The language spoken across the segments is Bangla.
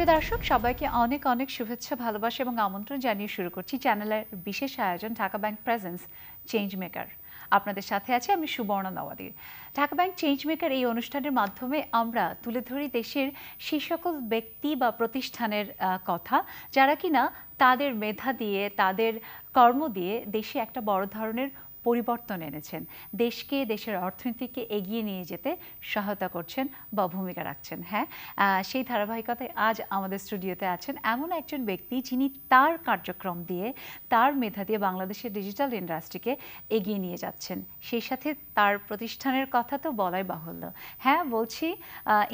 প্রিয় দর্শক সবাইকে অনেক অনেক শুভেচ্ছা ভালোবাসা এবং আমন্ত্রণ জানিয়ে শুরু করছি চ্যানেলের বিশেষ আয়োজন Dhaka bank presents change maker আপনাদের সাথে আছে আমি সুবর্ণা নওয়াদির ঢাকা ব্যাংক চেঞ্জ মেকার এই অনুষ্ঠানের মাধ্যমে আমরা তুলে ধরি দেশের সেই সকল ব্যক্তি বা প্রতিষ্ঠানের কথা যারা কিনা তাদের মেধা দিয়ে তাদের কর্ম দিয়ে দেশে একটা বড় ধরনের পরিবর্তন এনেছেন দেশকে দেশের অর্থনীতিকে এগিয়ে নিয়ে যেতে সহায়তা করছেন বা ভূমিকা রাখছেন হ্যাঁ সেই ধারাবাহিকতায় আজ আমাদের স্টুডিওতে আছেন এমন একজন ব্যক্তি যিনি তার কার্যক্রম দিয়ে তার মেধা দিয়ে বাংলাদেশের ডিজিটাল ইন্ডাস্ট্রিকে এগিয়ে নিয়ে যাচ্ছেন সেই সাথে তার প্রতিষ্ঠানের কথা তো বলাই বাহুল্য হ্যাঁ বলছি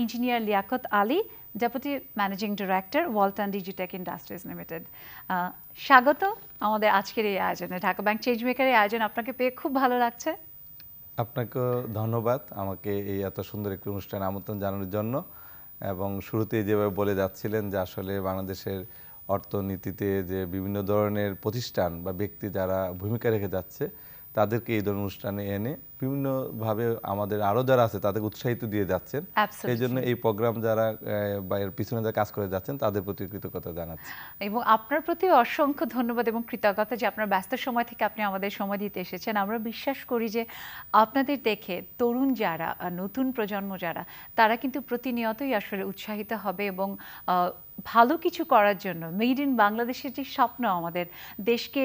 engineer Liaquat Ali deputy managing director Walton Digitech industries limited স্বাগত আমাদের আজকের এই আয়োজনে ঢাকা ব্যাংক চেঞ্জ মেকার এই আয়োজন আপনাকে পেয়ে খুব ভালো লাগছে আপনাকে ধন্যবাদ আমাকে এই এত সুন্দর একটি অনুষ্ঠান আমন্ত্রণ জানানোর জন্য এবং শুরুতেই যেভাবে বলে যাচ্ছিলেন যে আসলে বাংলাদেশের অর্থনীতিতে যে বিভিন্ন ধরনের প্রতিষ্ঠান বা ব্যক্তি যারা ভূমিকা রেখে যাচ্ছে তাদেরকে এই ধরনের অনুষ্ঠানে এনে বিভিন্নভাবে আমাদের আরও যারা আছে তাদেরকে উৎসাহিত দিয়ে যাচ্ছেন সেই জন্য এই প্রোগ্রাম যারা বা এর পিছনে যারা কাজ করে যাচ্ছেন তাদের প্রতি কৃতজ্ঞতা জানাচ্ছি এবং আপনার প্রতি অসংখ্য ধন্যবাদ এবং কৃতজ্ঞতা যে আপনার ব্যস্ত সময় থেকে আপনি আমাদের সময় দিতে এসেছেন আমরা বিশ্বাস করি যে আপনাদের দেখে তরুণ যারা নতুন প্রজন্ম যারা তারা কিন্তু প্রতিনিয়তই আসলে উৎসাহিত হবে এবং ভালো কিছু করার জন্য মেড ইন বাংলাদেশের যে স্বপ্ন আমাদের দেশকে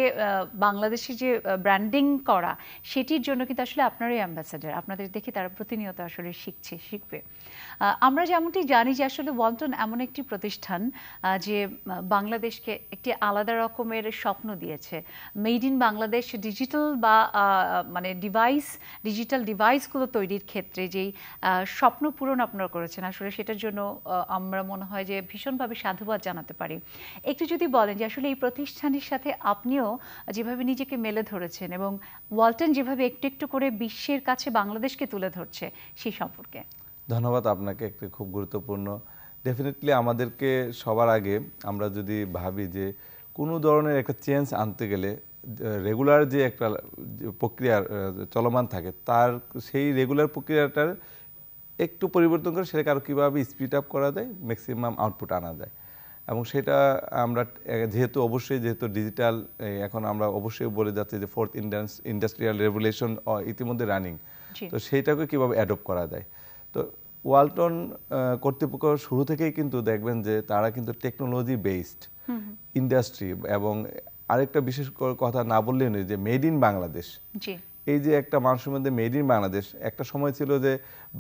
বাংলাদেশে যে ব্র্যান্ডিং করা সেটির জন্য কিন্তু আসলে আপনারই অ্যাম্বাসেডার আপনাদের দেখে তারা প্রতিনিয়ত আসলে শিখছে শিখবে আমরা যেমনটি জানি যে আসলে ওয়ালটন এমন একটি প্রতিষ্ঠান যে বাংলাদেশকে একটি আলাদা রকমের স্বপ্ন দিয়েছে মেড ইন বাংলাদেশ ডিজিটাল বা মানে ডিভাইস ডিজিটাল ডিভাইসগুলো তৈরির ক্ষেত্রে যেই স্বপ্ন পূরণ আপনারা করেছেন আসলে সেটার জন্য আমরা মনে হয় যে ভীষণভাবে সাধুবাদ জানাতে পারি একটু যদি বলেন যে আসলে এই প্রতিষ্ঠানের সাথে আপনিও যেভাবে নিজেকে মেলে ধরেছেন এবং ওয়ালটন যেভাবে একটু একটু করে বিশ্বের কাছে বাংলাদেশকে তুলে ধরছে সেই সম্পর্কে ধন্যবাদ আপনাকে একটি খুব গুরুত্বপূর্ণ ডেফিনেটলি আমাদেরকে সবার আগে আমরা যদি ভাবি যে কোনো ধরনের একটা চেঞ্জ আনতে গেলে রেগুলার যে একটা প্রক্রিয়া চলমান থাকে তার সেই রেগুলার প্রক্রিয়াটার একটু পরিবর্তন করে সেটাকে আরও কীভাবে স্পিড আপ করা যায় ম্যাক্সিমাম আউটপুট আনা যায় এবং সেটা আমরা যেহেতু অবশ্যই যেহেতু ডিজিটাল এখন আমরা অবশ্যই বলে যাচ্ছি যে ফোর্থ ইন্ডাস্ট্রিয়াল রেভুলেশন ইতিমধ্যে রানিং তো সেইটাকে কিভাবে অ্যাডপ্ট করা যায় তো ওয়ালটন কর্তৃপক্ষ শুরু থেকেই কিন্তু দেখবেন যে তারা কিন্তু টেকনোলজি বেসড ইন্ডাস্ট্রি এবং আরেকটা বিশেষ কথা না বললে নয় যে মেড ইন বাংলাদেশ এই যে একটা মানুষের মধ্যে মেড ইন বাংলাদেশ একটা সময় ছিল যে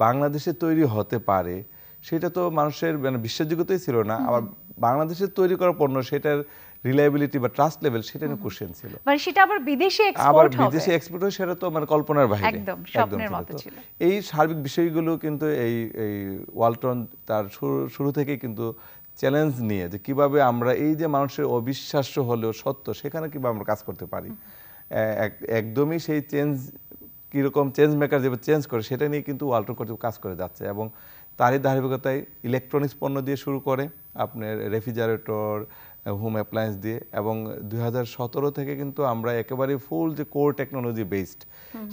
বাংলাদেশে তৈরি হতে পারে সেটা তো মানুষের মানে বিশ্বাসযোগ্যতাই ছিল না আবার বাংলাদেশে তৈরি করা পণ্য সেটার রিলায়েবিলিটি বা ট্রাস্ট লেভেল সেটা নিয়ে কোশ্চেন ছিল মানে সেটা আবার বিদেশে এক্সপোর্ট আবার বিদেশে এক্সপোর্ট হয় সেটা তো মানে কল্পনার বাইরে একদম স্বপ্নের মতো ছিল এই সার্বিক বিষয়গুলো কিন্তু এই এই ওয়ালটন তার শুরু থেকে কিন্তু চ্যালেঞ্জ নিয়ে যে কিভাবে আমরা এই যে মানুষের অবিশ্বাস্য হলেও সত্য সেখানে কিভাবে আমরা কাজ করতে পারি একদমই সেই চেঞ্জ কীরকম চেঞ্জ মেকার যেভাবে চেঞ্জ করে সেটা নিয়ে কিন্তু ওয়ালটন কর্তৃপক্ষ কাজ করে যাচ্ছে এবং তারই ধারাবাহিকতায় ইলেকট্রনিক্স পণ্য দিয়ে শুরু করে আপনার রেফ্রিজারেটর হোম অ্যাপ্লায়েন্স দিয়ে এবং দুই থেকে কিন্তু আমরা একেবারে ফুল যে কোর টেকনোলজি বেসড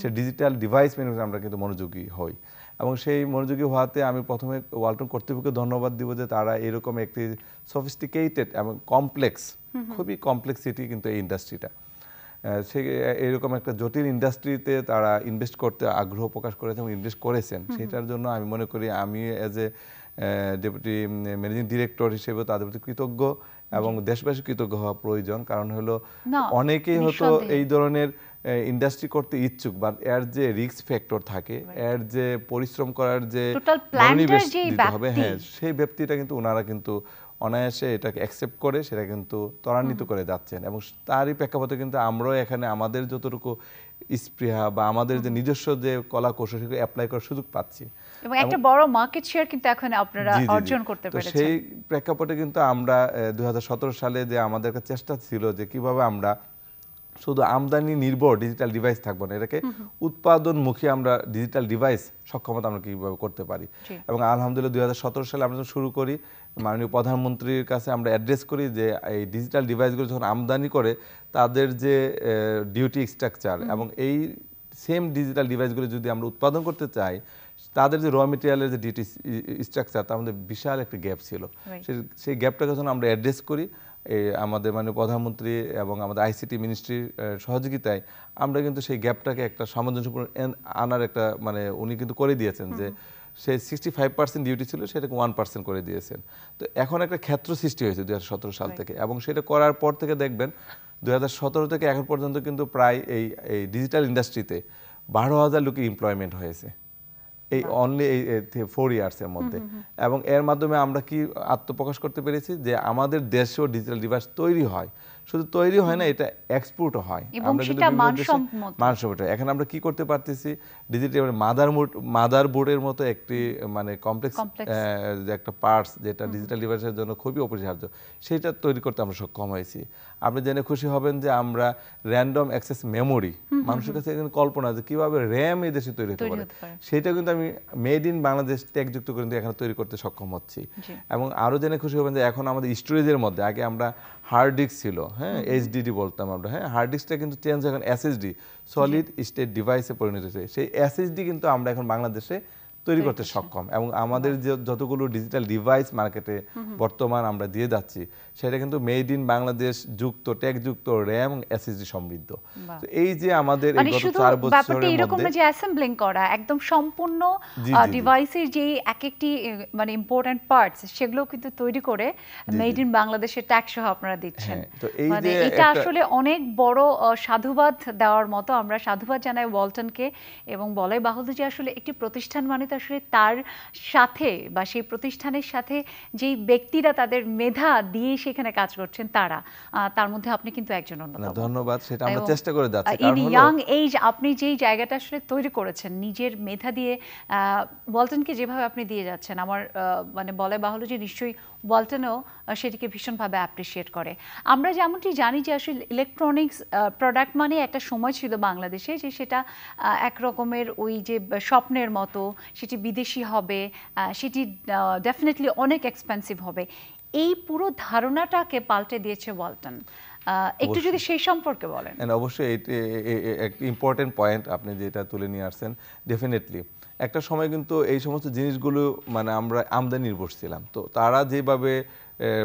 সে ডিজিটাল ডিভাইস ম্যানেজমেন্ট আমরা কিন্তু মনোযোগী হই এবং সেই মনোযোগী হওয়াতে আমি প্রথমে ওয়ালটন কর্তৃপক্ষকে ধন্যবাদ দিব যে তারা এরকম একটি সফিস্টিকেটেড এবং কমপ্লেক্স খুবই কমপ্লেক্সিটি কিন্তু এই ইন্ডাস্ট্রিটা সে এরকম একটা জটিল ইন্ডাস্ট্রিতে তারা ইনভেস্ট করতে আগ্রহ প্রকাশ করেছে এবং ইনভেস্ট করেছেন সেটার জন্য আমি মনে করি আমি as a deputy managing director হিসেবে তাদের প্রতি কৃতজ্ঞ এবং দেশবাসী কৃতজ্ঞ হওয়া প্রয়োজন কারণ হলো অনেকেই হয়তো এই ধরনের ইন্ডাস্ট্রি করতে ইচ্ছুক বা এর যে রিস্ক ফ্যাক্টর থাকে এর যে পরিশ্রম করার যে হবে হ্যাঁ সেই ব্যক্তিটা কিন্তু ওনারা কিন্তু অনায়াসে এটাকে অ্যাকসেপ্ট করে সেটা কিন্তু ত্বরান্বিত করে যাচ্ছেন এবং তারই প্রেক্ষাপটে কিন্তু আমরাও এখানে আমাদের যতটুকু স্পৃহা বা আমাদের যে নিজস্ব যে কলা কৌশল সেগুলো অ্যাপ্লাই করার সুযোগ পাচ্ছি এবং একটা বড় মার্কেট শেয়ার কিন্তু এখন আপনারা অর্জন করতে পেরেছেন সেই প্রেক্ষাপটে কিন্তু আমরা 2017 সালে যে আমাদের চেষ্টা ছিল যে কিভাবে আমরা শুধু আমদানি নির্ভর ডিজিটাল ডিভাইস থাকবো না এটাকে উৎপাদনমুখী আমরা ডিজিটাল ডিভাইস সক্ষমতা আমরা কীভাবে করতে পারি এবং আলহামদুলিল্লাহ দুই হাজার সালে আমরা যখন শুরু করি মাননীয় প্রধানমন্ত্রীর কাছে আমরা অ্যাড্রেস করি যে এই ডিজিটাল ডিভাইসগুলো যখন আমদানি করে তাদের যে ডিউটি স্ট্রাকচার এবং এই সেম ডিজিটাল ডিভাইসগুলো যদি আমরা উৎপাদন করতে চাই তাদের যে র মেটেরিয়ালের যে ডিউটি স্ট্রাকচার তার মধ্যে বিশাল একটা গ্যাপ ছিল সেই গ্যাপটাকে যখন আমরা অ্যাড্রেস করি আমাদের মানে প্রধানমন্ত্রী এবং আমাদের আইসিটি মিনিস্ট্রির সহযোগিতায় আমরা কিন্তু সেই গ্যাপটাকে একটা সামঞ্জস্যপূর্ণ আনার একটা মানে উনি কিন্তু করে দিয়েছেন যে সে সিক্সটি ফাইভ পার্সেন্ট ডিউটি ছিল সেটাকে ওয়ান পার্সেন্ট করে দিয়েছেন তো এখন একটা ক্ষেত্র সৃষ্টি হয়েছে দু সাল থেকে এবং সেটা করার পর থেকে দেখবেন দু থেকে এখন পর্যন্ত কিন্তু প্রায় এই এই ডিজিটাল ইন্ডাস্ট্রিতে বারো হাজার লোকের এমপ্লয়মেন্ট হয়েছে এই অনলি এই ফোর ইয়ার্সের মধ্যে এবং এর মাধ্যমে আমরা কি আত্মপ্রকাশ করতে পেরেছি যে আমাদের দেশেও ডিজিটাল ডিভাইস তৈরি হয় শুধু তৈরি হয় না এটা এক্সপোর্টও হয় আমরা কিন্তু মানসম্মত এখন আমরা কি করতে পারতেছি ডিজিটাল মাদার মাদার বোর্ডের মতো একটি মানে কমপ্লেক্স যে একটা পার্টস যেটা ডিজিটাল ডিভাইসের জন্য খুবই অপরিহার্য সেটা তৈরি করতে আমরা সক্ষম হয়েছি আপনি জেনে খুশি হবেন যে আমরা র্যান্ডম অ্যাক্সেস মেমোরি মানুষের কাছে কল্পনা যে কিভাবে র্যাম এই দেশে তৈরি হতে পারে সেটা কিন্তু আমি মেড ইন বাংলাদেশ ট্যাগ যুক্ত করে এখানে তৈরি করতে সক্ষম হচ্ছি এবং আরও জেনে খুশি হবেন যে এখন আমাদের স্টোরেজের মধ্যে আগে আমরা হার্ড ডিস্ক ছিল হ্যাঁ এইচডিডি বলতাম আমরা হ্যাঁ হার্ড ডিস্কটা কিন্তু চেঞ্জ এখন এসএসডি সলিড স্টেট ডিভাইসে পরিণত হয়েছে সেই এসএসডি কিন্তু আমরা এখন বাংলাদেশে তৈরি করতে সক্ষম এবং আমাদের যে যতগুলো ডিজিটাল ডিভাইস মার্কেটে বর্তমান আমরা দিয়ে যাচ্ছি সেটা কিন্তু মেড ইন বাংলাদেশ যুক্ত ট্যাগ যুক্ত র্যাম এসএসডি সমৃদ্ধ তো এই যে আমাদের এই মানে গত 4 বছরের মধ্যে এরকম যে অ্যাসেম্বলিং করা একদম সম্পূর্ণ ডিভাইসের যে এক একটি মানে ইম্পর্টেন্ট পার্টস সেগুলো কিন্তু তৈরি করে মেড ইন বাংলাদেশের ট্যাগ সহ আপনারা দিচ্ছেন হ্যাঁ, তো এই মানে যে এটা আসলে অনেক বড় সাধুবাদ দেওয়ার মতো আমরা সাধুবাদ জানাই ওয়ালটনকে এবং বলাই বাহুল্য যে আসলে একটি প্রতিষ্ঠান মানে তো আসলে তার সাথে বা সেই প্রতিষ্ঠানের সাথে যেই ব্যক্তিরা তাদের মেধা দিয়ে সেখানে কাজ করছেন তারা তার মধ্যে আপনি কিন্তু একজন অন্যতম ধন্যবাদ সেটা আমরা চেষ্টা করে যাচ্ছি ইন ইয়াং এজ আপনি যেই জায়গাটা আসলে তৈরি করেছেন নিজের মেধা দিয়ে ওয়ালটনকে যেভাবে আপনি দিয়ে যাচ্ছেন আমার মানে বলে বাহলো যে নিশ্চয়ই ওয়ালটনও সেটিকে ভীষণভাবে অ্যাপ্রিসিয়েট করে আমরা যেমনটি জানি যে আসলে ইলেকট্রনিক্স প্রোডাক্ট মানে একটা সময় ছিল বাংলাদেশে যে সেটা এক রকমের ওই যে স্বপ্নের মতো সেটি বিদেশি হবে সেটি ডেফিনেটলি অনেক এক্সপেন্সিভ হবে এই পুরো ধারণাটাকে পাল্টে দিয়েছে ওয়ালটন একটু যদি সেই সম্পর্কে বলেন অবশ্যই একটি ইম্পর্টেন্ট পয়েন্ট আপনি যেটা তুলে নিয়ে আসছেন ডেফিনেটলি একটা সময় কিন্তু এই সমস্ত জিনিসগুলো মানে আমরা আমদানি নির্ভর ছিলাম তো তারা যেভাবে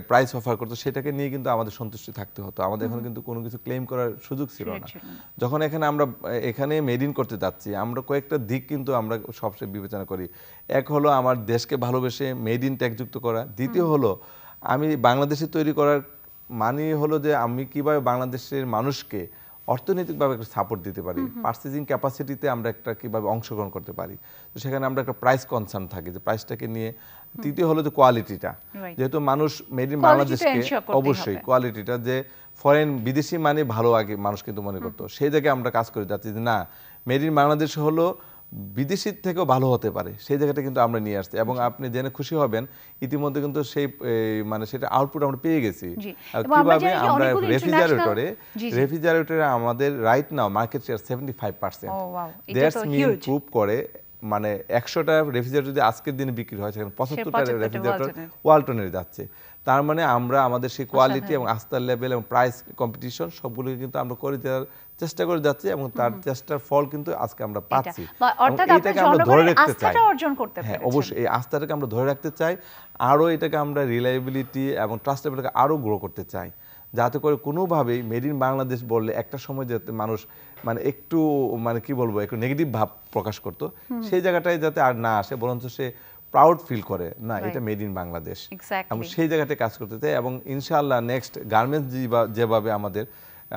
প্রাইস অফার করতো সেটাকে নিয়ে কিন্তু আমাদের সন্তুষ্ট থাকতে হতো আমাদের এখন কিন্তু কোনো কিছু ক্লেম করার সুযোগ ছিল না যখন এখানে আমরা এখানে মেড ইন করতে যাচ্ছি আমরা কয়েকটা দিক কিন্তু আমরা সবসময় বিবেচনা করি এক হলো আমার দেশকে ভালোবেসে মেড ইন ট্যাগযুক্ত করা দ্বিতীয় হলো আমি বাংলাদেশে তৈরি করার মানে হলো যে আমি কিভাবে বাংলাদেশের মানুষকে অর্থনৈতিকভাবে একটা সাপোর্ট দিতে পারি পার্সেজিং ক্যাপাসিটিতে আমরা একটা কীভাবে অংশগ্রহণ করতে পারি তো সেখানে আমরা একটা প্রাইস কনসার্ন থাকি যে প্রাইসটাকে নিয়ে তৃতীয় হলো যে কোয়ালিটিটা যেহেতু মানুষ মেড ইন বাংলাদেশকে অবশ্যই কোয়ালিটিটা যে ফরেন বিদেশি মানে ভালো আগে মানুষ কিন্তু মনে করতো সেই জায়গায় আমরা কাজ করি যাচ্ছি যে না মেড ইন বাংলাদেশ হলো বিদেশির থেকেও ভালো হতে পারে সেই জায়গাটা কিন্তু আমরা নিয়ে আসছি এবং আপনি জেনে খুশি হবেন ইতিমধ্যে কিন্তু সেই মানে সেটা আউটপুট আমরা পেয়ে গেছি কিভাবে আমরা রেফ্রিজারেটরে রেফ্রিজারেটরে আমাদের right now market share seventy five percent that's mean prove করে মানে একশোটা রেফ্রিজারেটর যদি আজকের দিনে বিক্রি হয় সেখানে পঁচাত্তরটা রেফ্রিজারেটর ওয়ালটনের যাচ্ছে তার মানে আমরা আমাদের সেই কোয়ালিটি হ্যাঁ। এবং আস্তার লেভেল এবং প্রাইস কম্পিটিশন সবগুলোকে কিন্তু আমরা করে দেওয়ার চেষ্টা করে যাচ্ছি এবং তার চেষ্টার ফল কিন্তু আজকে আমরা পাচ্ছি এটাকে আমরা ধরে রাখতে চাই হ্যাঁ অবশ্যই এই আস্থাটাকে আমরা ধরে রাখতে চাই আরও এটাকে আমরা রিলায়েবিলিটি এবং ট্রাস্টেবিলিটি আরও গ্রো করতে চাই যাতে করে কোনোভাবেই মেড ইন বাংলাদেশ বললে একটা সময় যাতে মানুষ মানে একটু মানে কি বলবো একটু নেগেটিভ ভাব প্রকাশ করত সেই জায়গাটায় যাতে আর না আসে বরঞ্চ সে প্রাউড ফিল করে না এটা মেড ইন বাংলাদেশ এবং সেই জায়গাতে কাজ করতে চাই এবং ইনশাআল্লাহ নেক্সট গার্মেন্টস যেভাবে আমাদের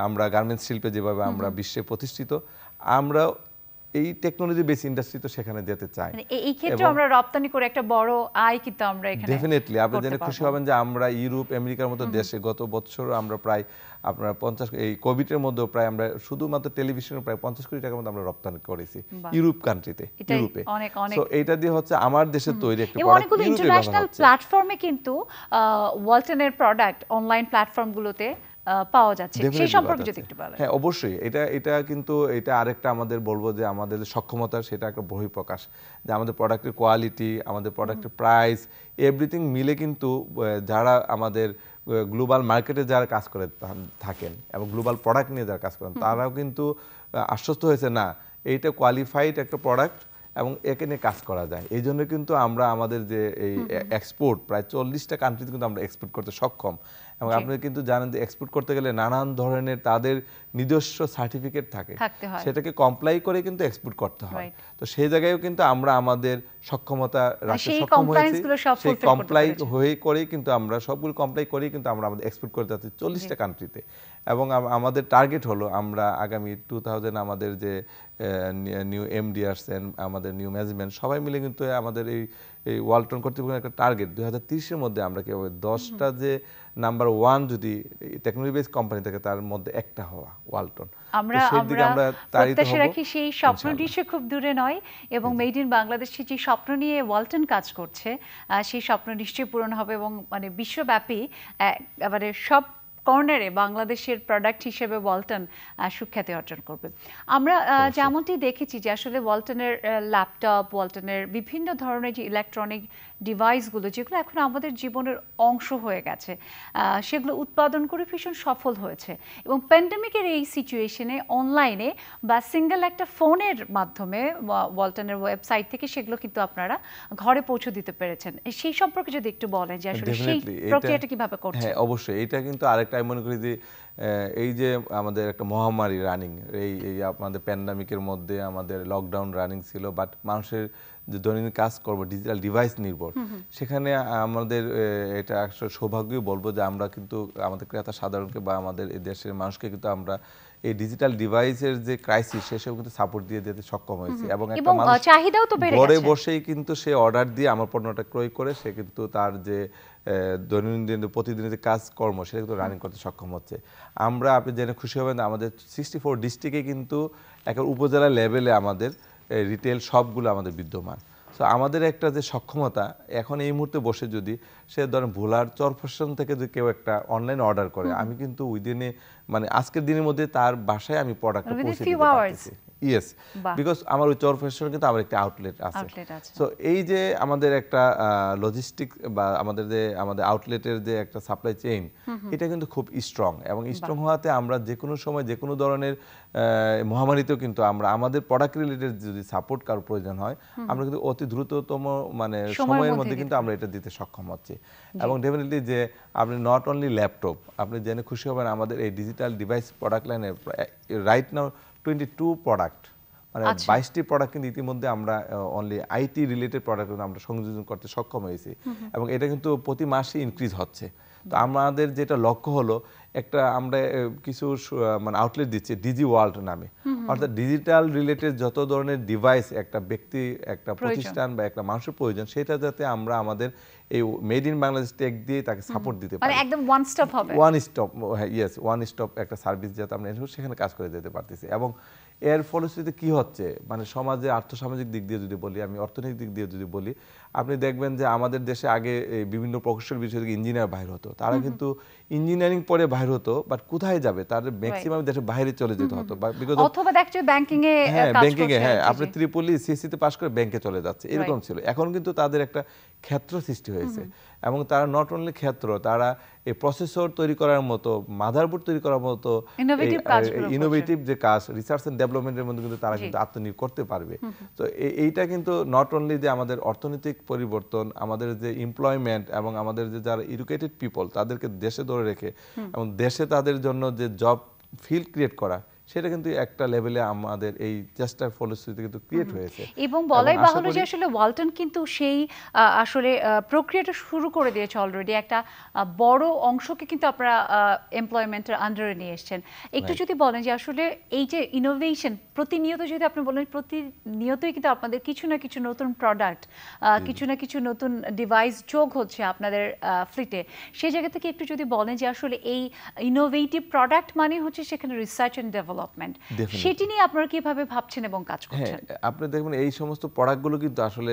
আমরা গার্মেন্টস শিল্পে যেভাবে আমরা বিশ্বে প্রতিষ্ঠিত আমরা এই টেকনোলজি বেস ইন্ডাস্ট্রি তো সেখানে যেতে চাই মানে এই ক্ষেত্রে আমরা রপ্তানি করে একটা বড় আয় কিন্তু আমরা এখানে ডেফিনেটলি আপনি জেনে খুশি হবেন যে আমরা ইউরোপ আমেরিকার মতো দেশে গত বছর আমরা প্রায় আপনার পঞ্চাশ এই কোভিড এর মধ্যে প্রায় আমরা শুধুমাত্র টেলিভিশনে প্রায় পঞ্চাশ কোটি টাকার মতো আমরা রপ্তানি করেছি ইউরোপ কান্ট্রিতে ইউরোপে তো এটা দিয়ে হচ্ছে আমার দেশে তৈরি একটা অনেকগুলো ইন্টারন্যাশনাল প্ল্যাটফর্মে কিন্তু ওয়ালটনের প্রোডাক্ট অনলাইন প্ল্যাটফর্মগুলোতে পাওয়া যাচ্ছে সেই সম্পর্কে যদি একটু বলেন হ্যাঁ অবশ্যই এটা এটা কিন্তু এটা আরেকটা আমাদের বলবো যে আমাদের যে সক্ষমতা সেটা একটা বহিঃপ্রকাশ যে আমাদের প্রোডাক্টের কোয়ালিটি আমাদের প্রোডাক্টের প্রাইস এভরিথিং মিলে কিন্তু যারা আমাদের গ্লোবাল মার্কেটে যারা কাজ করে থাকেন এবং গ্লোবাল প্রোডাক্ট নিয়ে যারা কাজ করেন তারাও কিন্তু আশ্বস্ত হয়েছে না এইটা কোয়ালিফাইড একটা প্রোডাক্ট এবং একে নিয়ে কাজ করা যায় এই জন্য কিন্তু আমরা আমাদের যে এই এক্সপোর্ট প্রায় চল্লিশটা কান্ট্রিতে কিন্তু আমরা এক্সপোর্ট করতে সক্ষম এবং আপনি কিন্তু জানেন যে এক্সপোর্ট করতে গেলে নানান ধরনের তাদের নিজস্ব সার্টিফিকেট থাকে সেটাকে কমপ্লাই করে কিন্তু এক্সপোর্ট করতে হয় তো সেই জায়গায়ও কিন্তু আমরা আমাদের সক্ষমতা মানে রাখতে সক্ষম হয়েছি সেই কমপ্লাই হয়ে করেই কিন্তু আমরা সবগুলো কমপ্লাই করেই কিন্তু আমরা আমাদের এক্সপোর্ট করতে যাচ্ছি চল্লিশটা কান্ট্রিতে এবং আমাদের টার্গেট হলো আমরা আগামী টু থাউজেন্ড আমাদের যে নিউ এমডি আসছেন আমাদের নিউ ম্যানেজমেন্ট সবাই মিলে কিন্তু আমাদের এই ওয়ার্ল্ড ওয়ালটন কর্তৃপক্ষের একটা টার্গেট দুই হাজার মধ্যে আমরা কীভাবে দশটা যে নাম্বার ওয়ান যদি টেকনোলজি বেস কোম্পানি থাকে তার মধ্যে একটা হওয়া ওয়ালটন আমরা আমরা প্রত্যাশা রাখি সেই স্বপ্নটি সে খুব দূরে নয় এবং মেড ইন বাংলাদেশে যে স্বপ্ন নিয়ে ওয়ালটন কাজ করছে সেই স্বপ্ন নিশ্চয়ই পূরণ হবে এবং মানে বিশ্বব্যাপী মানে সব কর্নারে বাংলাদেশের প্রোডাক্ট হিসেবে ওয়ালটন সুখ্যাতি অর্জন করবে আমরা যেমনটি দেখেছি যে আসলে ওয়ালটনের ল্যাপটপ ওয়ালটনের বিভিন্ন ধরনের যে ইলেকট্রনিক ডিভাইসগুলো যেগুলো এখন আমাদের জীবনের অংশ হয়ে গেছে সেগুলো উৎপাদন করে ভীষণ সফল হয়েছে এবং প্যান্ডামিকের এই সিচুয়েশনে অনলাইনে বা সিঙ্গেল একটা ফোনের মাধ্যমে ওয়ালটনের ওয়েবসাইট থেকে সেগুলো কিন্তু আপনারা ঘরে পৌঁছে দিতে পেরেছেন সেই সম্পর্কে যদি একটু বলেন যে আসলে সেই প্রক্রিয়াটা কিভাবে করছেন হ্যাঁ অবশ্যই এটা কিন্তু আরেকটা আমি মনে করি যে এই যে আমাদের একটা মহামারী রানিং এই এই আমাদের প্যান্ডামিকের মধ্যে আমাদের লকডাউন রানিং ছিল বাট মানুষের যে দৈনন্দিন কাজ করবো ডিজিটাল ডিভাইস নির্ভর সেখানে আমাদের এটা আসলে সৌভাগ্যই বলবো যে আমরা কিন্তু আমাদের ক্রেতা সাধারণকে বা আমাদের দেশের মানুষকে কিন্তু আমরা এই ডিজিটাল ডিভাইসের যে ক্রাইসিস সেসব কিন্তু সাপোর্ট দিয়ে দিতে সক্ষম হয়েছে এবং একটা মানুষ চাহিদাও তো বেড়ে ঘরে বসেই কিন্তু সে অর্ডার দিয়ে আমার পণ্যটা ক্রয় করে সে কিন্তু তার যে দৈনন্দিন প্রতিদিনের যে কাজকর্ম সেটা কিন্তু রানিং করতে সক্ষম হচ্ছে আমরা আপনি জেনে খুশি হবেন আমাদের সিক্সটি ফোর ডিস্ট্রিক্টে কিন্তু একটা উপজেলা লেভেলে আমাদের রিটেল সবগুলো আমাদের বিদ্যমান সো আমাদের একটা যে সক্ষমতা এখন এই মুহূর্তে বসে যদি সে ধরেন ভোলার চরফেশন থেকে যদি কেউ একটা অনলাইন অর্ডার করে আমি কিন্তু উইদিনে মানে আজকের দিনের মধ্যে তার বাসায় আমি প্রোডাক্ট পৌঁছে দিতে ইয়েস বিকজ আমার ওই চর কিন্তু আমার একটা আউটলেট আছে সো এই যে আমাদের একটা লজিস্টিক বা আমাদের যে আমাদের আউটলেটের যে একটা সাপ্লাই চেইন এটা কিন্তু খুব স্ট্রং এবং স্ট্রং হওয়াতে আমরা যে কোনো সময় যে কোনো ধরনের মহামারীতেও কিন্তু আমরা আমাদের প্রোডাক্ট রিলেটেড যদি সাপোর্ট কারো প্রয়োজন হয় আমরা কিন্তু অতি দ্রুততম মানে সময়ের মধ্যে কিন্তু আমরা এটা দিতে সক্ষম হচ্ছি এবং ডেফিনেটলি যে আপনি নট অনলি ল্যাপটপ আপনি জেনে খুশি হবেন আমাদের এই ডিজিটাল ডিভাইস প্রোডাক্ট লাইনে রাইট নাও 22 প্রোডাক্ট মানে আচ্ছা। বাইশটি প্রোডাক্ট কিন্তু ইতিমধ্যে আমরা অনলি আইটি রিলেটেড প্রোডাক্ট আমরা সংযোজন করতে সক্ষম হয়েছি এবং এটা কিন্তু প্রতি মাসে ইনক্রিজ হচ্ছে তো আমাদের যেটা লক্ষ্য হলো একটা আমরা কিছু মানে আউটলেট দিচ্ছি ডিজি ওয়ার্ল্ড নামে অর্থাৎ ডিজিটাল রিলেটেড যত ধরনের ডিভাইস একটা ব্যক্তি একটা প্রতিষ্ঠান বা একটা মানুষের প্রয়োজন সেটা যাতে আমরা আমাদের এই মেড ইন বাংলাদেশ টেক দিয়ে তাকে সাপোর্ট দিতে মানে পারি একদম ওয়ান স্টপ হবে one stop yes one stop একটা সার্ভিস যাতে আমরা সেখানে কাজ করে দিতে পারতেছি এবং এর ফলশ্রুতিতে কি হচ্ছে মানে সমাজে আর্থসামাজিক দিক দিয়ে যদি বলি আমি অর্থনৈতিক দিক দিয়ে যদি বলি আপনি দেখবেন যে আমাদের দেশে আগে বিভিন্ন প্রকৌশল বিষয় থেকে ইঞ্জিনিয়ার বাইর হতো তারা কিন্তু ইঞ্জিনিয়ারিং পরে বাইরে হতো বাট কোথায় যাবে তার ম্যাক্সিমাম দেশের বাইরে চলে যেতে হতো বিকজ অথবা দেখছো ব্যাংকিং এ হ্যাঁ ব্যাংকিং এ হ্যাঁ আপনি ত্রিপলি সিএসসি e তে পাস করে ব্যাংকে চলে যাচ্ছে এরকম ছিল এখন কিন্তু তাদের একটা ক্ষেত্র সৃষ্টি হয়েছে এবং তারা নট অনলি ক্ষেত্র তারা এই প্রসেসর তৈরি করার মতো মাদারবোর্ড তৈরি করার মতো ইনোভেটিভ যে কাজ রিসার্চ এন্ড ডেভেলপমেন্টের মধ্যে কিন্তু তারা কিন্তু আত্মনির্ভর করতে পারবে তো এইটা কিন্তু নট অনলি যে আমাদের অর্থনৈতিক পরিবর্তন আমাদের যে এমপ্লয়মেন্ট এবং আমাদের যে যারা এডুকেটেড পিপল তাদেরকে দেশে ধরে রেখে এবং দেশে তাদের জন্য যে জব ফিল্ড ক্রিয়েট করা সেটা কিন্তু একটা লেভেলে আমাদের এই চেষ্টার ফলশ্রুতিতে কিন্তু ক্রিয়েট হয়েছে এবং বলাই বাহুল্য যে আসলে ওয়ালটন কিন্তু সেই আসলে প্রক্রিয়াটা শুরু করে দিয়েছে অলরেডি একটা বড় অংশকে কিন্তু আপনারা এমপ্লয়মেন্টের আন্ডারে নিয়ে এসছেন একটু যদি বলেন যে আসলে এই যে ইনোভেশন প্রতিনিয়ত যদি আপনি বলেন প্রতিনিয়তই কিন্তু আপনাদের কিছু না কিছু নতুন প্রোডাক্ট কিছু না কিছু নতুন ডিভাইস যোগ হচ্ছে আপনাদের ফ্লিটে সেই জায়গা থেকে একটু যদি বলেন যে আসলে এই ইনোভেটিভ প্রোডাক্ট মানে হচ্ছে সেখানে রিসার্চ অ্যান্ড ডেভেলপ ডেভেলপমেন্ট সেটি নিয়ে আপনারা কিভাবে ভাবছেন এবং কাজ হ্যাঁ, করছেন আপনি দেখবেন এই সমস্ত প্রোডাক্টগুলো কিন্তু আসলে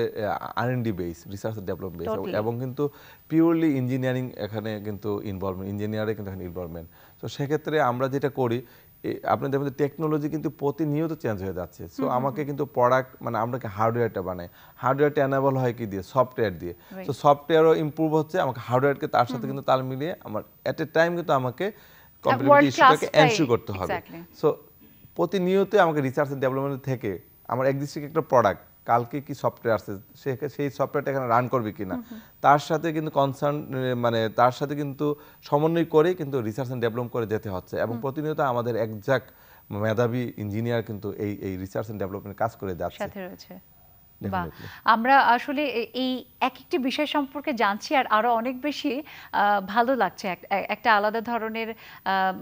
R and D base research develop base এবং কিন্তু পিওরলি ইঞ্জিনিয়ারিং এখানে কিন্তু ইনভলভমেন্ট ইঞ্জিনিয়ারে কিন্তু এখানে ইনভলভমেন্ট তো সেক্ষেত্রে আমরা যেটা করি আপনি দেখবেন টেকনোলজি কিন্তু প্রতিনিয়ত চেঞ্জ হয়ে যাচ্ছে সো আমাকে কিন্তু প্রোডাক্ট মানে আমরাকে হার্ডওয়্যারটা বানাই হার্ডওয়্যারটা এনেবল হয় কি দিয়ে সফটওয়্যার দিয়ে তো সফটওয়্যারও ইম্প্রুভ হচ্ছে আমাকে হার্ডওয়্যারকে তার সাথে কিন্তু তাল মিলিয়ে আমার অ্যাট এ টাইম কিন্তু আমাকে কমপ্লিমেন্টারি ইস্যুটাকে এনশিওর করতে হবে সো প্রতিনিয়ত আমাকে রিসার্চ এন্ড ডেভেলপমেন্ট থেকে আমার এক্সিস্টিং একটা প্রোডাক্ট কালকে কি সফটওয়্যার আছে সে সেই সফটওয়্যারটা এখানে রান করবে কিনা তার সাথে কিন্তু কনসার্ন মানে তার সাথে কিন্তু সমন্বয় করে কিন্তু রিসার্চ এন্ড ডেভেলপ করে যেতে হচ্ছে এবং প্রতিনিয়ত আমাদের একজাক্ট মেধাবী ইঞ্জিনিয়ার কিন্তু এই এই রিসার্চ এন্ড ডেভেলপমেন্ট কাজ করে যাচ্ছে আমরা আসলে এই এক একটি বিষয় সম্পর্কে জানছি আর আরো অনেক বেশি ভালো লাগছে একটা আলাদা ধরনের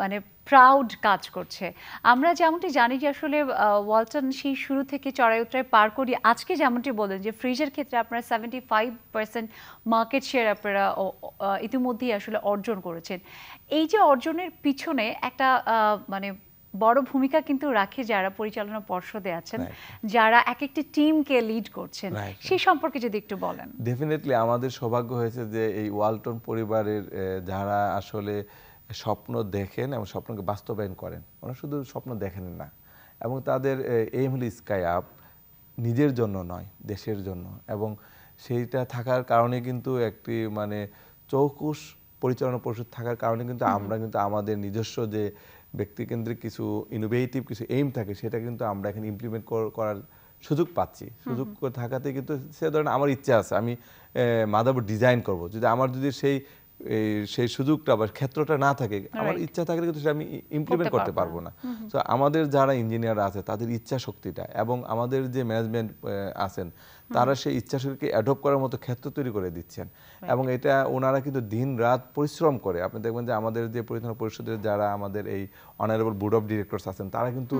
মানে প্রাউড কাজ করছে আমরা যেমনটি জানি যে আসলে ওয়ালটন সেই শুরু থেকে চড়াই উত্তরায় পার করি আজকে যেমনটি বলেন যে ফ্রিজের ক্ষেত্রে আপনারা seventy five percent market share আপনারা ইতিমধ্যেই আসলে অর্জন করেছেন এই যে অর্জনের পিছনে একটা মানে বড় ভূমিকা কিন্তু রাখে যারা পরিচালনা পর্ষদে আছেন যারা এক একটি টিমকে লিড করছেন সেই সম্পর্কে যদি একটু বলেন ডেফিনেটলি আমাদের সৌভাগ্য হয়েছে যে এই ওয়ালটন পরিবারের যারা আসলে স্বপ্ন দেখেন এবং স্বপ্নকে বাস্তবায়ন করেন ওনারা শুধু স্বপ্ন দেখেন না এবং তাদের এম হল স্কাই আপ নিজের জন্য নয় দেশের জন্য এবং সেইটা থাকার কারণে কিন্তু একটি মানে চৌকুশ পরিচালনা পরিষদ থাকার কারণে কিন্তু আমরা কিন্তু আমাদের নিজস্ব যে ব্যক্তিকেন্দ্রিক কিছু ইনোভেটিভ কিছু এইম থাকে সেটা কিন্তু আমরা এখানে ইমপ্লিমেন্ট করার সুযোগ পাচ্ছি সুযোগ থাকাতে কিন্তু সে ধরেন আমার ইচ্ছা আছে আমি মাদাবোর্ড ডিজাইন করব যদি আমার যদি সেই সেই সুযোগটা বা ক্ষেত্রটা না থাকে আমার ইচ্ছা থাকলে কিন্তু সেটা আমি ইমপ্লিমেন্ট করতে পারবো না তো আমাদের যারা ইঞ্জিনিয়ার আছে তাদের ইচ্ছা শক্তিটা এবং আমাদের যে ম্যানেজমেন্ট আছেন তারা সেই ইচ্ছাশক্তিকে অ্যাডপ করার মতো ক্ষেত্র তৈরি করে দিচ্ছেন এবং এটা ওনারা কিন্তু দিন রাত পরিশ্রম করে আপনি দেখবেন যে আমাদের যে পরিচালনা পরিষদের যারা আমাদের এই অনারেবল বোর্ড অফ ডিরেক্টরস আছেন তারা কিন্তু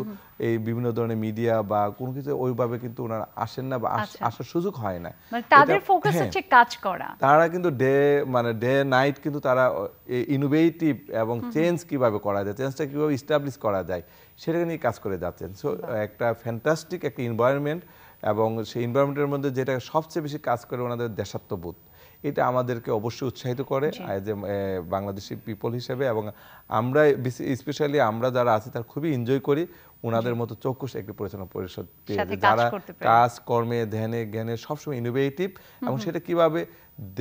এই বিভিন্ন ধরনের মিডিয়া বা কোনো কিছু ওইভাবে কিন্তু ওনারা আসেন না বা আচ্ছা। আসার সুযোগ হয় না মানে তাদের ফোকাস হ্যাঁ। হচ্ছে কাজ করা তারা কিন্তু ডে মানে ডে নাইট কিন্তু তারা ইনোভেটিভ এবং চেঞ্জ কিভাবে করা যায় চেঞ্জটা কিভাবে ইস্টাবলিশ করা যায় সেটাকে নিয়ে কাজ করে যাচ্ছেন সো একটা ফ্যান্টাস্টিক একটা এনভায়রনমেন্ট এবং সেই এনভায়রনমেন্টের মধ্যে যেটা সবচেয়ে বেশি কাজ করে ওনাদের দেশাত্মবোধ এটা আমাদেরকে অবশ্যই উৎসাহিত করে এ বাংলাদেশি পিপল হিসেবে এবং আমরা স্পেশালি আমরা যারা আছি তার খুবই এনজয় করি ওনাদের মতো চৌকুশ একটি পরিচালনা পরিষদ যারা কাজ কর্মে ধ্যানে জ্ঞানে সবসময় ইনোভেটিভ এবং সেটা কিভাবে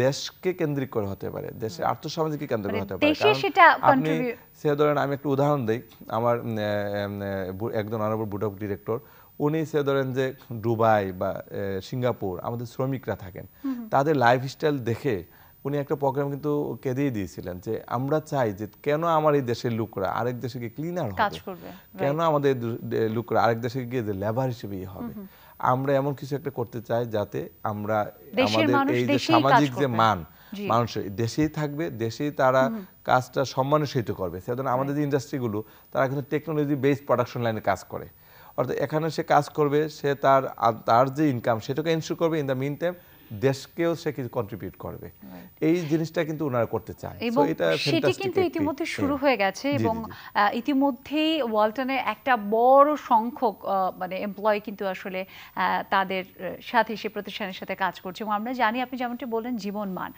দেশকে কেন্দ্রিক করে হতে পারে দেশের আর্থসামাজিক কেন্দ্র মানে করে হতে পারে আপনি সে ধরেন আমি একটু উদাহরণ দিই আমার একজন অনারেবল বুড ডিরেক্টর উনি সে ধরেন যে দুবাই বা সিঙ্গাপুর আমাদের শ্রমিকরা থাকেন তাদের লাইফস্টাইল দেখে উনি একটা প্রোগ্রাম কিন্তু কেঁদেই দিয়েছিলেন যে আমরা চাই যে কেন আমার এই দেশের লোকরা আরেক দেশে গিয়ে ক্লিনার হবে কেন আমাদের লোকরা আরেক দেশে গিয়ে যে লেবার হিসেবে ইয়ে হবে আমরা এমন কিছু একটা করতে চাই যাতে আমরা আমাদের এই যে সামাজিক যে মান মানুষ দেশেই থাকবে দেশেই তারা কাজটা সম্মানের সহিত করবে সেদিন আমাদের যে ইন্ডাস্ট্রিগুলো তারা কিন্তু টেকনোলজি বেসড প্রোডাকশন লাইনে কাজ করে অর্থাৎ এখানে সে কাজ করবে সে তার তার যে ইনকাম সেটাকে এনশিওর করবে ইন দ্য মিন টাইম দেশকেও সে কিছু কন্ট্রিবিউট করবে এই জিনিসটা কিন্তু ওনারা করতে চায় এবং সেটা কিন্তু ইতিমধ্যে শুরু হয়ে গেছে এবং ইতিমধ্যেই ওয়ালটনে একটা বড় সংখ্যক মানে এমপ্লয় কিন্তু আসলে তাদের সাথে সে প্রতিষ্ঠানের সাথে কাজ করছে এবং আমরা জানি আপনি যেমনটি বললেন জীবনমান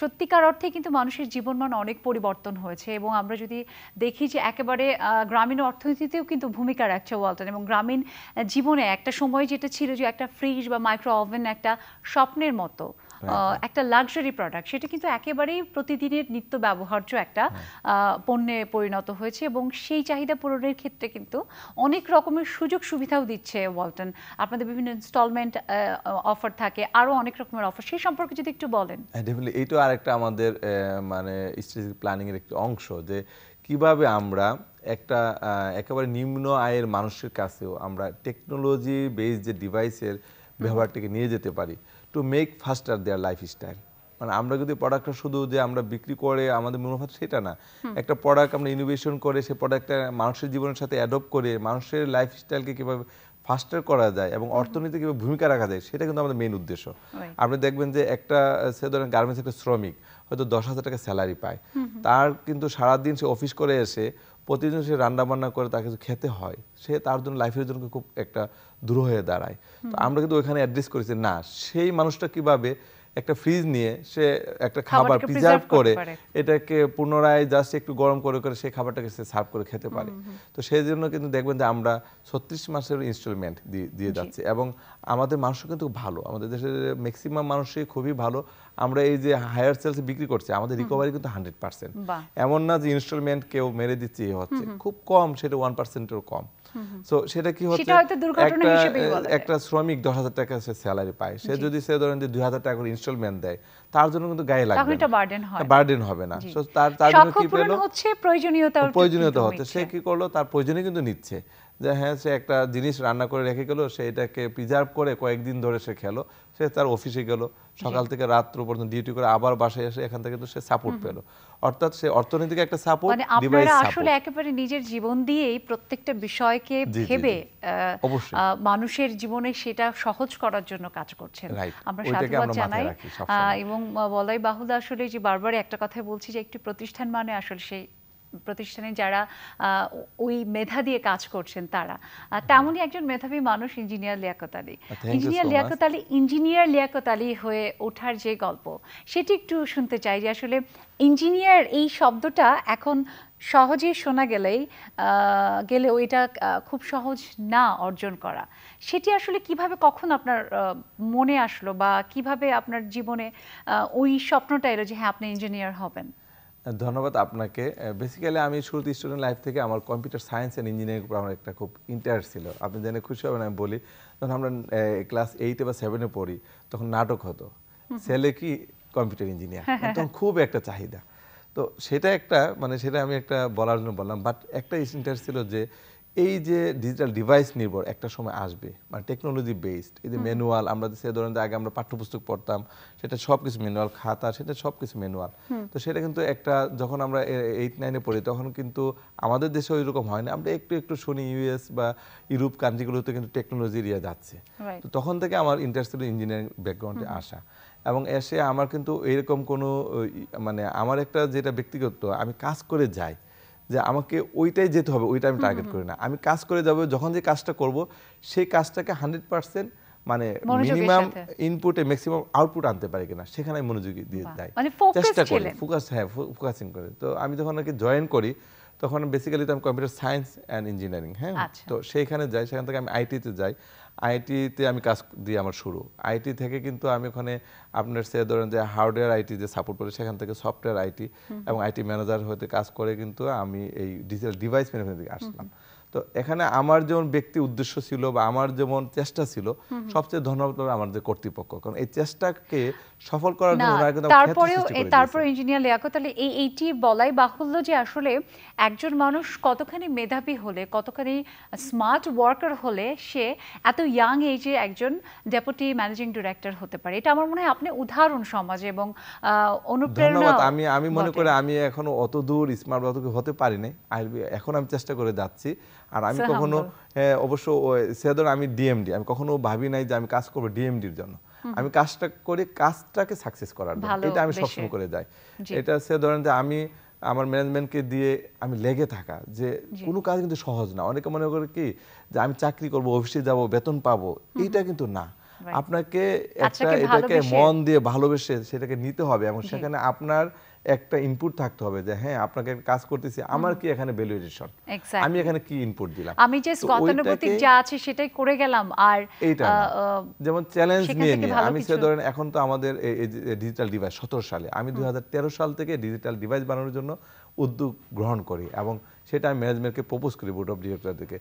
সত্যিকার অর্থে কিন্তু মানুষের জীবনমান অনেক পরিবর্তন হয়েছে এবং আমরা যদি দেখি যে একেবারে গ্রামীণ অর্থনীতিতেও কিন্তু ভূমিকা রাখছে ওয়ালটন এবং গ্রামীণ জীবনে একটা সময় যেটা ছিল যে একটা ফ্রিজ বা মাইক্রো ওভেন একটা স্বপ্নের মতো হ্যাঁ, হ্যাঁ। একটা লাক্সারি প্রোডাক্ট সেটা কিন্তু একেবারেই প্রতিদিনের নিত্য ব্যবহার্য একটা হ্যাঁ। পণ্যে পরিণত হয়েছে এবং সেই চাহিদা পূরণের ক্ষেত্রে কিন্তু অনেক রকমের সুযোগ সুবিধাও দিচ্ছে ওয়ালটন আপনাদের বিভিন্ন ইনস্টলমেন্ট অফার থাকে আরও অনেক রকমের অফার সেই সম্পর্কে যদি একটু বলেন এই তো একটা আমাদের মানে স্ট্র্যাটেজিক প্ল্যানিংয়ের একটি অংশ যে কিভাবে আমরা একটা একেবারে নিম্ন আয়ের মানুষের কাছেও আমরা টেকনোলজি বেস যে ডিভাইসের ব্যবহারটাকে নিয়ে যেতে পারি to make faster their lifestyle মানে আমরা যদি প্রোডাক্টটা শুধু যে আমরা বিক্রি করে আমাদের মুনাফা সেটা না একটা প্রোডাক্ট আমরা ইনোভেশন করে সে প্রোডাক্টটা মানুষের জীবনের সাথে অ্যাডপ্ট করে মানুষের লাইফস্টাইলকে কীভাবে ফাস্টার করা যায় এবং অর্থনীতি কীভাবে ভূমিকা রাখা যায় সেটা কিন্তু আমাদের মেন উদ্দেশ্য আপনি দেখবেন যে একটা সে ধরেন গার্মেন্টস একটা শ্রমিক হয়তো দশ হাজার টাকা স্যালারি পায় তার কিন্তু সারাদিন সে অফিস করে এসে প্রতিদিন সে রান্নাবান্না করে তাকে খেতে হয় সে তার জন্য লাইফের জন্য খুব একটা দূর হয়ে দাঁড়ায় তো আমরা কিন্তু ওইখানে অ্যাড্রেস করেছি না সেই মানুষটা কিভাবে একটা ফ্রিজ নিয়ে সে একটা খাবার প্রিজার্ভ করে এটাকে পুনরায় জাস্ট একটু গরম করে করে সেই খাবারটাকে সে সার্ভ করে খেতে পারে তো সেই জন্য কিন্তু দেখবেন যে আমরা ছত্রিশ মাসের ইনস্টলমেন্ট দিয়ে যাচ্ছি এবং আমাদের মানুষও কিন্তু ভালো আমাদের দেশের ম্যাক্সিমাম মানুষই খুবই ভালো আমরা এই যে হায়ার সেলস বিক্রি করছি আমাদের রিকভারি কিন্তু হান্ড্রেড পার্সেন্ট এমন না যে ইনস্টলমেন্ট কেউ মেরে দিচ্ছে এ হচ্ছে খুব কম সেটা ওয়ান পার্সেন্টেরও কম সো সেটা কি হচ্ছে একটা শ্রমিক দশ হাজার টাকা সে স্যালারি পায় সে যদি সে ধরেন যে দুই হাজার টাকা করে ইনস্টলমেন্ট দেয় তার জন্য কিন্তু গায়ে লাগবে এটা বার্ডেন হয় বার্ডেন হবে না সো তার তার জন্য কি হলো হচ্ছে প্রয়োজনীয়তা প্রয়োজনীয়তা হচ্ছে সে কি করলো তার প্রয়োজনে কিন্তু নিচ্ছে যে হ্যাঁ সে একটা জিনিস রান্না করে রেখে গেলো সে এটাকে প্রিজার্ভ করে কয়েকদিন ধরে সে খেলো সে তার অফিসে গেল সকাল থেকে রাত পর্যন্ত ডিউটি করে আবার বাসায় এসে এখান থেকে তো সে সাপোর্ট পেলো অর্থাৎ সে অর্থনৈতিক একটা সাপোর্ট মানে আপনারা আসলে একেবারে নিজের জীবন দিয়েই প্রত্যেকটা বিষয়কে ভেবে মানুষের জীবনে সেটা সহজ করার জন্য কাজ করছেন আমরা সাধুবাদ জানাই এবং বলাই বাহুদা আসলে যে বারবার একটা কথা বলছি যে একটি প্রতিষ্ঠান মানে আসলে সেই প্রতিষ্ঠানে যারা ওই মেধা দিয়ে কাজ করছেন তারা তেমনই একজন মেধাবী মানুষ engineer Liaquat Ali uh, engineer Liaquat Ali engineer Liaquat Ali হয়ে ওঠার যে গল্প সেটি একটু শুনতে চাই যে আসলে ইঞ্জিনিয়ার এই শব্দটা এখন সহজে শোনা গেলেই গেলে ওইটা খুব সহজ না অর্জন করা সেটি আসলে কিভাবে কখন আপনার মনে আসলো বা কিভাবে আপনার জীবনে ওই স্বপ্নটা এলো যে হ্যাঁ আপনি ইঞ্জিনিয়ার হবেন ধন্যবাদ আপনাকে বেসিক্যালি আমি শুরুতে স্টুডেন্ট লাইফ থেকে আমার কম্পিউটার সায়েন্স অ্যান্ড ইঞ্জিনিয়ারিং উপর আমার একটা খুব ইন্টারেস্ট ছিল আপনি জেনে খুশি হবেন আমি বলি যখন আমরা ক্লাস এইটে বা সেভেনে পড়ি তখন নাটক হতো ছেলে কি কম্পিউটার হ্যাঁ, ইঞ্জিনিয়ার তখন হ্যাঁ। খুব একটা চাহিদা তো সেটা একটা মানে সেটা আমি একটা বলার জন্য বললাম বাট একটা ইন্টারেস্ট ছিল যে এই যে ডিজিটাল ডিভাইস নির্ভর একটা সময় আসবে মানে টেকনোলজি বেসড এই যে ম্যানুয়াল আমরা সে ধরেন আগে আমরা পাঠ্যপুস্তক পড়তাম সেটা সব কিছু ম্যানুয়াল খাতা সেটা সব কিছু ম্যানুয়াল তো সেটা কিন্তু একটা যখন আমরা এইট নাইনে পড়ি তখন কিন্তু আমাদের দেশে ওই রকম হয় না আমরা একটু একটু শুনি ইউএস বা ইউরোপ কান্ট্রিগুলোতে কিন্তু টেকনোলজি ইয়ে যাচ্ছে তো তখন থেকে আমার ইন্টারেস্ট ছিল ইঞ্জিনিয়ারিং ব্যাকগ্রাউন্ডে আসা এবং এসে আমার কিন্তু এরকম কোনো মানে আমার একটা যেটা ব্যক্তিগত আমি কাজ করে যাই যে আমাকে ওইটাই যেতে হবে ওইটা আমি টার্গেট করি না আমি কাজ করে যাবো যখন যে কাজটা করব সেই কাজটাকে হান্ড্রেড পার্সেন্ট মানে মিনিমাম ইনপুটে ম্যাক্সিমাম আউটপুট আনতে পারি কিনা সেখানে মনোযোগী দিয়ে দেয় মানে চেষ্টা করি ফোকাস হ্যাঁ ফোকাসিং করে তো আমি যখন ওকে জয়েন করি তখন বেসিক্যালি তো আমি কম্পিউটার সায়েন্স অ্যান্ড ইঞ্জিনিয়ারিং হ্যাঁ আচ্ছা। তো সেইখানে যাই সেখান থেকে আমি আইটিতে যাই আইটিতে আমি কাজ দিয়ে আমার শুরু আইটি থেকে কিন্তু আমি ওখানে আপনার সে ধরেন যে হার্ডওয়্যার আইটি যে সাপোর্ট করে সেখান থেকে সফটওয়্যার আইটি এবং আইটি ম্যানেজার হতে কাজ করে কিন্তু আমি এই ডিজিটাল ডিভাইস ম্যানেজমেন্ট দিকে আসলাম তো এখানে আমার যেমন ব্যক্তি উদ্দেশ্য ছিল বা আমার যেমন চেষ্টা ছিল সবচেয়ে ধন্যবাদ পাবে আমাদের কর্তৃপক্ষ কারণ এই চেষ্টাকে সফল করার জন্য ওনারা কিন্তু তারপরেও তারপর ইঞ্জিনিয়ার লিয়াকত আলী এই এইটি বলাই বাহুল্য যে আসলে একজন মানুষ কতখানি মেধাবী হলে কতখানি স্মার্ট ওয়ার্কার হলে সে এত ইয়াং এজে একজন ডেপুটি ম্যানেজিং ডিরেক্টর হতে পারে এটা আমার মনে হয় আপনি উদাহরণ সমাজে এবং অনুপ্রেরণা আমি আমি মনে করি আমি এখনো অত দূর স্মার্ট অত হতে পারি নাই এখন আমি চেষ্টা করে যাচ্ছি আর আমি কখনো অবশ্য সেদর আমি ডিএমডি আমি কখনো ভাবি নাই যে আমি কাজ করব ডিএমডির জন্য আমি কাজটা করি কাজটাকে সাকসেস করার জন্য এটা আমি সবসময় করে যাই এটা সে ধরেন যে আমি আমার ম্যানেজমেন্টকে দিয়ে আমি লেগে থাকা যে কোনো কাজ কিন্তু সহজ না অনেকে মনে করে কি যে আমি চাকরি করব অফিসে যাব বেতন পাব এটা কিন্তু না আপনাকে একটা এটাকে মন দিয়ে ভালোবেসে সেটাকে নিতে হবে এবং সেখানে আপনার একটা ইনপুট থাকতে হবে যে হ্যাঁ আপনাকে কাজ করতেছি আমার কি এখানে ভ্যালুয়েশন আমি এখানে কি ইনপুট দিলাম আমি যে গতানুগতিক যা আছে সেটাই করে গেলাম আর যেমন চ্যালেঞ্জ নিয়ে নিয়ে আমি সে ধরেন এখন তো আমাদের ডিজিটাল ডিভাইস সতেরো সালে আমি দুই সাল থেকে ডিজিটাল ডিভাইস বানানোর জন্য উদ্যোগ গ্রহণ করি এবং সেটা আমি ম্যানেজমেন্টকে প্রপোজ করি বোর্ড অফ ডিরেক্টরদেরকে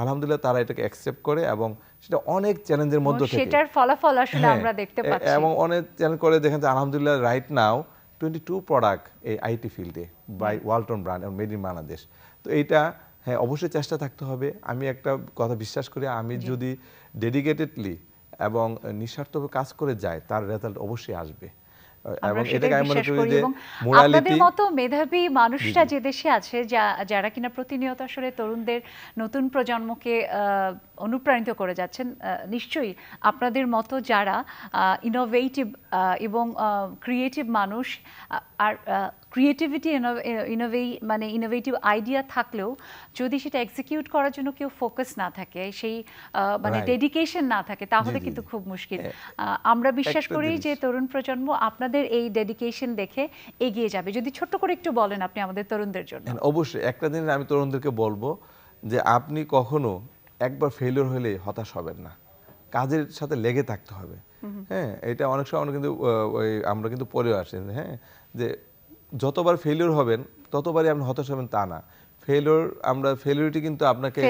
আলহামদুলিল্লাহ তারা এটাকে অ্যাকসেপ্ট করে এবং সেটা অনেক চ্যালেঞ্জের মধ্যে থেকে সেটার ফলাফল আসলে হ্যাঁ, আমরা দেখতে পাচ্ছি এবং অনেক চ্যালেঞ্জ করে দেখেন যে আলহামদুলিল্লাহ রাইট নাও টু প্রোডাক্ট এই আইটি ফিল্ডে বাই ওয়ালটন ব্র্যান্ড এবং মেড ইন বাংলাদেশ তো এইটা হ্যাঁ অবশ্যই চেষ্টা থাকতে হবে আমি একটা কথা বিশ্বাস করি আমি যদি ডেডিকেটেডলি এবং নিঃস্বার্থভাবে কাজ করে যাই তার রেজাল্ট অবশ্যই আসবে যে দেশে আছে যারা কিনা প্রতিনিয়ত আসলে তরুণদের নতুন প্রজন্মকে অনুপ্রাণিত করে যাচ্ছেন নিশ্চয়ই আপনাদের মতো যারা ইনোভেটিভ এবং ক্রিয়েটিভ মানুষ আর ক্রিয়েটিভিটি ইনোভে মানে ইনোভেটিভ আইডিয়া থাকলেও যদি সেটা এক্সিকিউট করার জন্য কেউ ফোকাস না থাকে সেই মানে ডেডিকেশন না থাকে তাহলে কিন্তু খুব মুশকিল আমরা বিশ্বাস করি যে তরুণ প্রজন্ম আপনাদের এই ডেডিকেশন দেখে এগিয়ে যাবে যদি ছোট্ট করে একটু বলেন আপনি আমাদের তরুণদের জন্য হ্যাঁ, অবশ্যই একটা দিন আমি তরুণদেরকে বলবো যে আপনি কখনো একবার ফেলিওর হলে হতাশ হবেন না কাজের সাথে লেগে থাকতে হবে হ্যাঁ এটা অনেক সময় আমরা কিন্তু আমরা কিন্তু পরেও আসেন হ্যাঁ যে যতবার ফেলিওর হবেন ততবারই আপনি হতাশ হবেন তা না ফেলিওর আমরা ফেলিওরিটি কিন্তু আপনাকে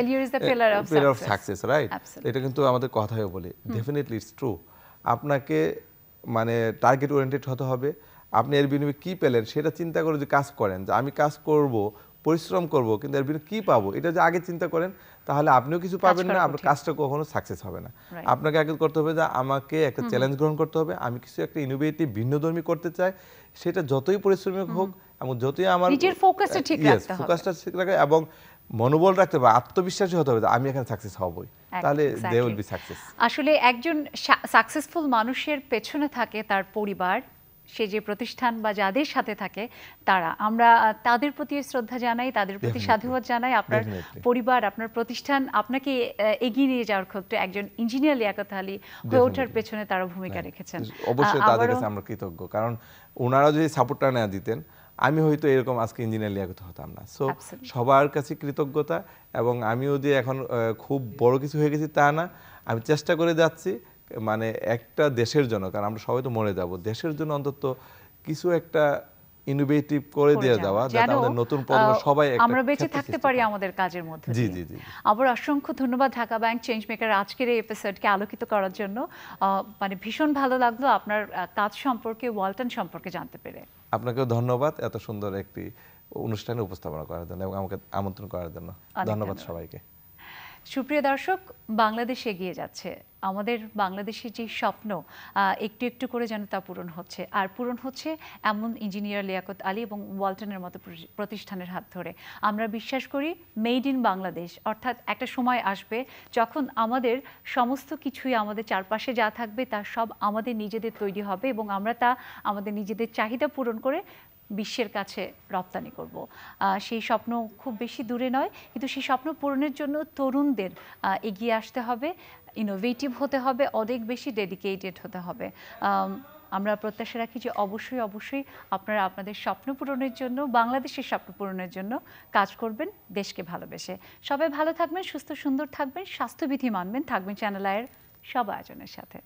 ফেলিওর অফ সাকসেস রাইট এটা কিন্তু আমাদের কথায় বলে ডেফিনেটলি ইটস ট্রু আপনাকে মানে টার্গেট ওরিয়েন্টেড হতে হবে আপনি এর বিনিময়ে কী পেলেন সেটা চিন্তা করে যে কাজ করেন যে আমি কাজ করব পরিশ্রম করব কিন্তু এর বিনিময়ে কি পাবো এটা যদি আগে চিন্তা করেন তাহলে আপনিও কিছু পাবেন না আপনার কাজটা কখনো সাকসেস হবে না আপনাকে আগে করতে হবে যে আমাকে একটা চ্যালেঞ্জ গ্রহণ করতে হবে আমি কিছু একটা ইনোভেটিভ ভিন্নধর্মী করতে চাই সেটা যতই পরিশ্রমিক হোক এবং যতই আমার নিজের ফোকাসটা ঠিক রাখতে হবে ফোকাসটা ঠিক রাখা এবং মনোবল রাখতে হবে আত্মবিশ্বাসী হতে হবে আমি এখানে সাকসেস হবই তাহলে দে উইল বি সাকসেস আসলে একজন সাকসেসফুল মানুষের পেছনে থাকে তার পরিবার সে যে প্রতিষ্ঠান বা যাদের সাথে থাকে তারা আমরা তাদের প্রতি শ্রদ্ধা জানাই তাদের প্রতি সাধুবাদ জানাই আপনার পরিবার আপনার প্রতিষ্ঠান আপনাকে এগিয়ে নিয়ে যাওয়ার ক্ষেত্রে একজন ইঞ্জিনিয়ার লিয়াকত আলী হয়ে ওঠার পেছনে তারা ভূমিকা রেখেছেন অবশ্যই তাদের কাছে আমরা কৃতজ্ঞ কারণ ওনারা যদি সাপোর্টটা না দিতেন আমি হয়তো এরকম আজকে ইঞ্জিনিয়ার লিয়াকত হতাম না সো সবার কাছে কৃতজ্ঞতা এবং আমিও যে এখন খুব বড় কিছু হয়ে গেছি তা না আমি চেষ্টা করে যাচ্ছি মানে একটা দেশের জন্য কারণ আমরা সবাই তো মরে যাব দেশের জন্য অন্তত কিছু একটা ইনোভেটিভ করে দেওয়া দেওয়া যাতে আমাদের নতুন প্রজন্ম সবাই একটা আমরা বেঁচে থাকতে পারি আমাদের কাজের মধ্যে জি জি জি আবার অসংখ্য ধন্যবাদ ঢাকা ব্যাংক চেঞ্জ মেকার আজকের এই এপিসোডকে আলোকিত করার জন্য মানে ভীষণ ভালো লাগলো আপনার কাজ সম্পর্কে ওয়ালটন সম্পর্কে জানতে পেরে আপনাকেও ধন্যবাদ এত সুন্দর একটি অনুষ্ঠানে উপস্থাপনা করার জন্য এবং আমাকে আমন্ত্রণ করার জন্য ধন্যবাদ সবাইকে সুপ্রিয় দর্শক বাংলাদেশ এগিয়ে যাচ্ছে আমাদের বাংলাদেশের যে স্বপ্ন একটু একটু করে যেন তা পূরণ হচ্ছে আর পূরণ হচ্ছে এমন ইঞ্জিনিয়ার লিয়াকত আলী এবং ওয়ালটনের মতো প্রতিষ্ঠানের হাত ধরে আমরা বিশ্বাস করি মেড ইন বাংলাদেশ অর্থাৎ একটা সময় আসবে যখন আমাদের সমস্ত কিছুই আমাদের চারপাশে যা থাকবে তা সব আমাদের নিজেদের তৈরি হবে এবং আমরা তা আমাদের নিজেদের চাহিদা পূরণ করে বিশ্বের কাছে রপ্তানি করব সেই স্বপ্ন খুব বেশি দূরে নয় কিন্তু সেই স্বপ্ন পূরণের জন্য তরুণদের এগিয়ে আসতে হবে ইনোভেটিভ হতে হবে অনেক বেশি ডেডিকেটেড হতে হবে আমরা প্রত্যাশা রাখি যে অবশ্যই অবশ্যই আপনারা আপনাদের স্বপ্ন পূরণের জন্য বাংলাদেশের স্বপ্ন পূরণের জন্য কাজ করবেন দেশকে ভালোবেসে সবাই ভালো থাকবেন সুস্থ সুন্দর থাকবেন স্বাস্থ্যবিধি মানবেন থাকবেন চ্যানেল আয়ের সব আয়োজনের সাথে